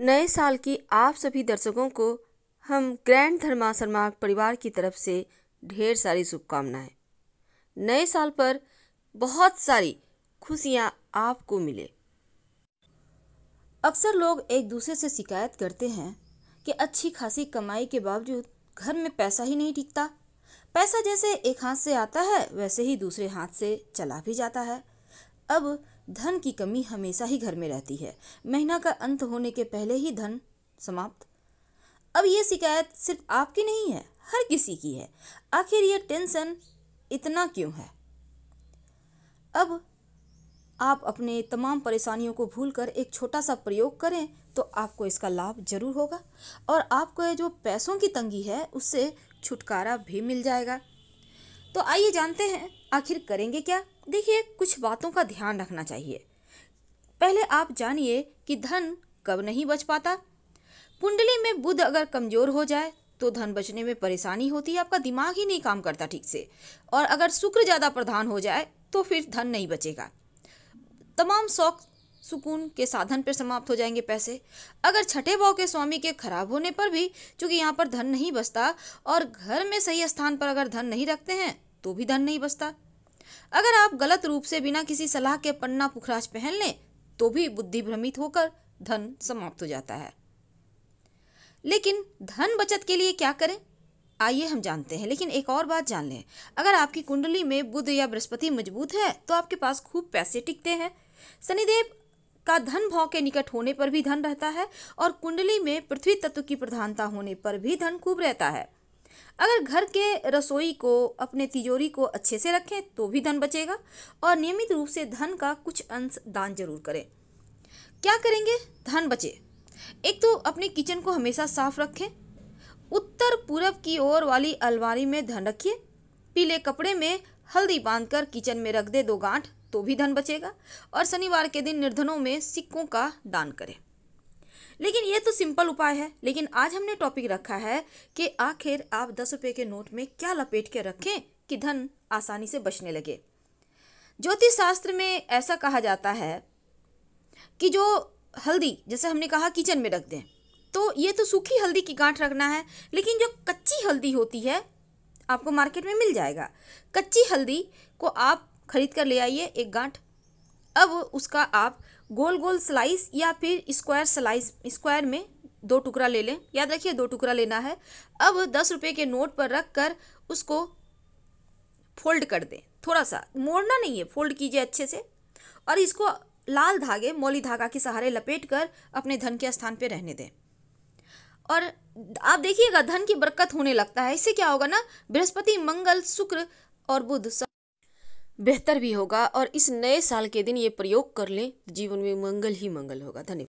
नए साल की आप सभी दर्शकों को हम ग्रैंड धर्मा शर्मा परिवार की तरफ से ढेर सारी शुभकामनाएं नए साल पर बहुत सारी खुशियां आपको मिले अक्सर लोग एक दूसरे से शिकायत करते हैं कि अच्छी खासी कमाई के बावजूद घर में पैसा ही नहीं टिकता पैसा जैसे एक हाथ से आता है वैसे ही दूसरे हाथ से चला भी जाता है अब धन की कमी हमेशा ही घर में रहती है महीना का अंत होने के पहले ही धन समाप्त अब ये शिकायत सिर्फ आपकी नहीं है हर किसी की है आखिर ये टेंशन इतना क्यों है अब आप अपने तमाम परेशानियों को भूलकर एक छोटा सा प्रयोग करें तो आपको इसका लाभ जरूर होगा और आपको ये जो पैसों की तंगी है उससे छुटकारा भी मिल जाएगा तो आइए जानते हैं आखिर करेंगे क्या देखिए कुछ बातों का ध्यान रखना चाहिए पहले आप जानिए कि धन कब नहीं बच पाता कुंडली में बुध अगर कमज़ोर हो जाए तो धन बचने में परेशानी होती है आपका दिमाग ही नहीं काम करता ठीक से और अगर शुक्र ज़्यादा प्रधान हो जाए तो फिर धन नहीं बचेगा तमाम शौक सुकून के साधन पर समाप्त हो जाएंगे पैसे अगर छठे भाव के स्वामी के खराब होने पर भी चूंकि यहाँ पर धन नहीं बसता और घर में सही स्थान पर अगर धन नहीं रखते हैं तो भी धन नहीं बसता अगर आप गलत रूप से बिना किसी सलाह के पन्ना पुखराज पहन लें तो भी बुद्धि भ्रमित होकर धन समाप्त हो जाता है लेकिन धन बचत के लिए क्या करें आइए हम जानते हैं लेकिन एक और बात जान लें अगर आपकी कुंडली में बुध या बृहस्पति मजबूत है तो आपके पास खूब पैसे टिकते हैं शनिदेव का धन भाव के निकट होने पर भी धन रहता है और कुंडली में पृथ्वी तत्व की प्रधानता होने पर भी धन खूब रहता है अगर घर के रसोई को अपने तिजोरी को अच्छे से रखें तो भी धन बचेगा और नियमित रूप से धन का कुछ अंश दान जरूर करें क्या करेंगे धन बचे एक तो अपने किचन को हमेशा साफ रखें उत्तर पूरब की ओर वाली अलमारी में धन रखिए पीले कपड़े में हल्दी बांधकर किचन में रख दे दो गांठ तो भी धन बचेगा और शनिवार के दिन निर्धनों में सिक्कों का दान करें लेकिन ये तो सिंपल उपाय है लेकिन आज हमने टॉपिक रखा है कि आखिर आप दस रुपये के नोट में क्या लपेट के रखें कि धन आसानी से बचने लगे ज्योतिष शास्त्र में ऐसा कहा जाता है कि जो हल्दी जैसे हमने कहा किचन में रख दें तो ये तो सूखी हल्दी की गांठ रखना है लेकिन जो कच्ची हल्दी होती है आपको मार्केट में मिल जाएगा कच्ची हल्दी को आप खरीद कर ले आइए एक गांठ अब उसका आप गोल गोल स्लाइस या फिर स्क्वायर स्लाइस स्क्वायर में दो टुकड़ा ले लें याद रखिए दो टुकड़ा लेना है अब दस रुपये के नोट पर रख कर उसको फोल्ड कर दें थोड़ा सा मोड़ना नहीं है फोल्ड कीजिए अच्छे से और इसको लाल धागे मौली धागा के सहारे लपेट कर अपने धन के स्थान पर रहने दें और आप देखिएगा धन की बरकत होने लगता है इससे क्या होगा ना बृहस्पति मंगल शुक्र और बुध बेहतर भी होगा और इस नए साल के दिन ये प्रयोग कर लें जीवन में मंगल ही मंगल होगा धन्यवाद